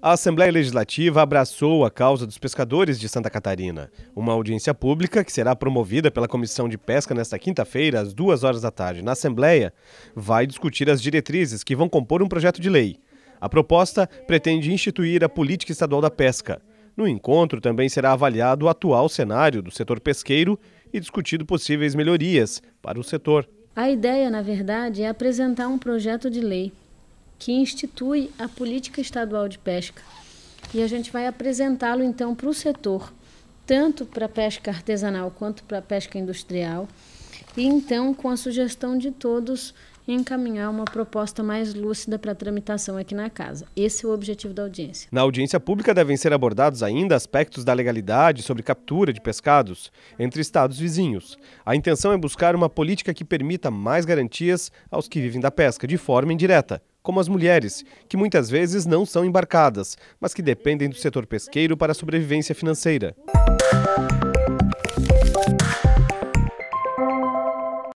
A Assembleia Legislativa abraçou a causa dos pescadores de Santa Catarina. Uma audiência pública, que será promovida pela Comissão de Pesca nesta quinta-feira, às duas horas da tarde, na Assembleia, vai discutir as diretrizes que vão compor um projeto de lei. A proposta pretende instituir a Política Estadual da Pesca. No encontro também será avaliado o atual cenário do setor pesqueiro e discutido possíveis melhorias para o setor. A ideia, na verdade, é apresentar um projeto de lei que institui a política estadual de pesca. E a gente vai apresentá-lo então para o setor tanto para a pesca artesanal quanto para a pesca industrial, e então, com a sugestão de todos, encaminhar uma proposta mais lúcida para tramitação aqui na casa. Esse é o objetivo da audiência. Na audiência pública devem ser abordados ainda aspectos da legalidade sobre captura de pescados entre estados vizinhos. A intenção é buscar uma política que permita mais garantias aos que vivem da pesca de forma indireta, como as mulheres, que muitas vezes não são embarcadas, mas que dependem do setor pesqueiro para a sobrevivência financeira.